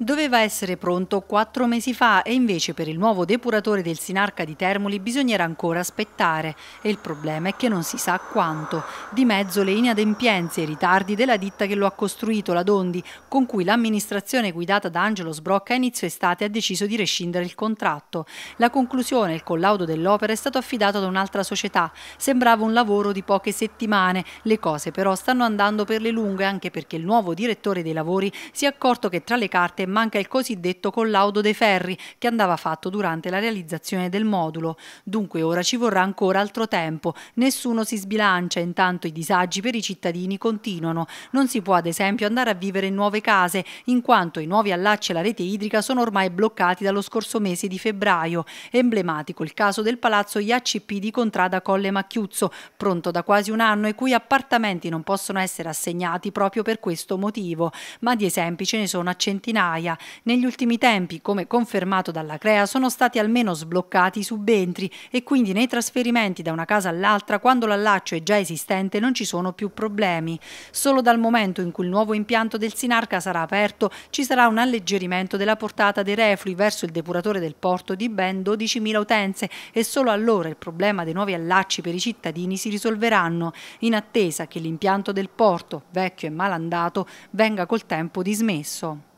Doveva essere pronto quattro mesi fa e invece per il nuovo depuratore del Sinarca di Termoli bisognerà ancora aspettare e il problema è che non si sa quanto. Di mezzo le inadempienze e i ritardi della ditta che lo ha costruito, la Dondi, con cui l'amministrazione guidata da Angelo Sbrocca a inizio estate ha deciso di rescindere il contratto. La conclusione e il collaudo dell'opera è stato affidato da un'altra società. Sembrava un lavoro di poche settimane, le cose però stanno andando per le lunghe anche perché il nuovo direttore dei lavori si è accorto che tra le carte manca il cosiddetto collaudo dei ferri che andava fatto durante la realizzazione del modulo. Dunque ora ci vorrà ancora altro tempo. Nessuno si sbilancia, intanto i disagi per i cittadini continuano. Non si può ad esempio andare a vivere in nuove case, in quanto i nuovi allacci alla rete idrica sono ormai bloccati dallo scorso mese di febbraio. Emblematico il caso del palazzo IACP di Contrada Colle Macchiuzzo, pronto da quasi un anno e cui appartamenti non possono essere assegnati proprio per questo motivo, ma di esempi ce ne sono a centinaia migliaia. Negli ultimi tempi, come confermato dalla CREA, sono stati almeno sbloccati i subentri e quindi nei trasferimenti da una casa all'altra, quando l'allaccio è già esistente, non ci sono più problemi. Solo dal momento in cui il nuovo impianto del Sinarca sarà aperto, ci sarà un alleggerimento della portata dei reflui verso il depuratore del porto di ben 12.000 utenze e solo allora il problema dei nuovi allacci per i cittadini si risolveranno, in attesa che l'impianto del porto, vecchio e malandato, venga col tempo dismesso.